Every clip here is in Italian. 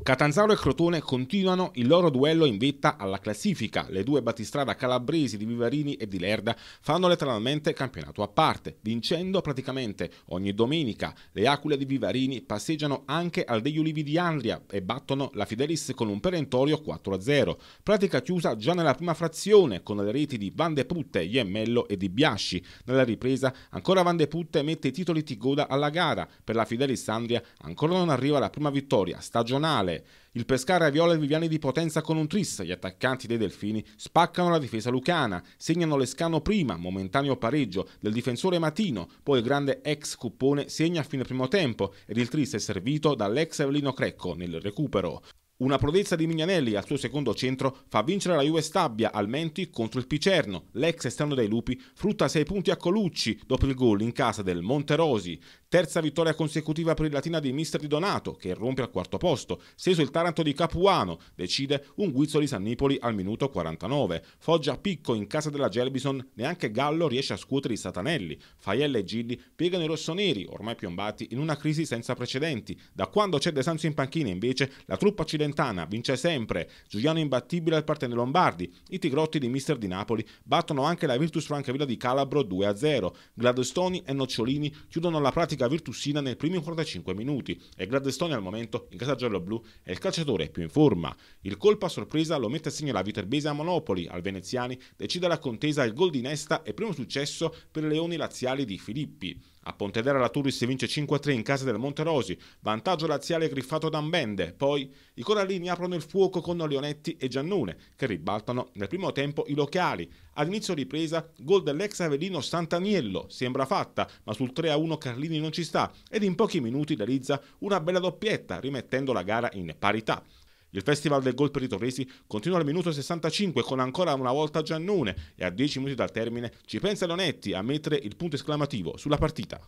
Catanzaro e Crotone continuano il loro duello in vetta alla classifica. Le due battistrada calabresi di Vivarini e di Lerda fanno letteralmente campionato a parte, vincendo praticamente ogni domenica. Le Aquile di Vivarini passeggiano anche al degli Ulivi di Andria e battono la Fidelis con un perentorio 4-0. Pratica chiusa già nella prima frazione con le reti di Van de Putte, Iemmello e di Biasci. Nella ripresa ancora Van de Putte mette i titoli di goda alla gara. Per la Fidelis Andria ancora non arriva la prima vittoria stagionale finale. Il Pescara viola i Viviani di Potenza con un tris, gli attaccanti dei Delfini spaccano la difesa lucana, segnano Lescano prima, momentaneo pareggio del difensore Matino, poi il grande ex Cuppone segna a fine primo tempo ed il tris è servito dall'ex Evelino Crecco nel recupero. Una prodezza di Mignanelli al suo secondo centro fa vincere la Juve Stabia al Menti contro il Picerno. L'ex esterno dei Lupi frutta 6 punti a Colucci dopo il gol in casa del Monterosi. Terza vittoria consecutiva per il Latina di Mister Di Donato che rompe al quarto posto. Seso il Taranto di Capuano decide un guizzo di San Nipoli al minuto 49. Foggia Picco in casa della Gelbison neanche Gallo riesce a scuotere i Satanelli. Faiella e Gilli piegano i rossoneri ormai piombati in una crisi senza precedenti. Da quando c'è De Sanzo in panchina invece la truppa cilentana Salernitana vince sempre, Giuliano imbattibile al partner Lombardi, i Tigrotti di Mister di Napoli battono anche la Virtus Francavilla di Calabro 2-0, Gladstone e Nocciolini chiudono la pratica virtusina nei primi 45 minuti e Gladstone al momento in casa giallo-blu è il calciatore più in forma. Il colpo a sorpresa lo mette a segno la Viterbese a Monopoli, al Veneziani decide la contesa il gol di Nesta e primo successo per i Leoni Laziali di Filippi. A Pontedera la Turris vince 5-3 in casa del Monterosi, vantaggio laziale griffato da Mbende. Poi i Corallini aprono il fuoco con Leonetti e Giannone, che ribaltano nel primo tempo i locali. All'inizio ripresa, gol dell'ex Avellino Santaniello, sembra fatta, ma sul 3-1 Carlini non ci sta ed in pochi minuti realizza una bella doppietta, rimettendo la gara in parità. Il Festival del Gol per i Torresi continua al minuto 65 con ancora una volta Giannone e a 10 minuti dal termine ci pensa Leonetti a mettere il punto esclamativo sulla partita.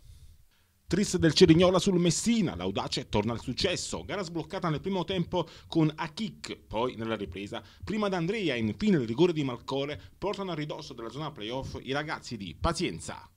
Tris del Cerignola sul Messina, l'audace torna al successo, gara sbloccata nel primo tempo con Akik, poi nella ripresa, prima D'Andrea e infine il rigore di Malcore portano a ridosso della zona playoff i ragazzi di Pazienza.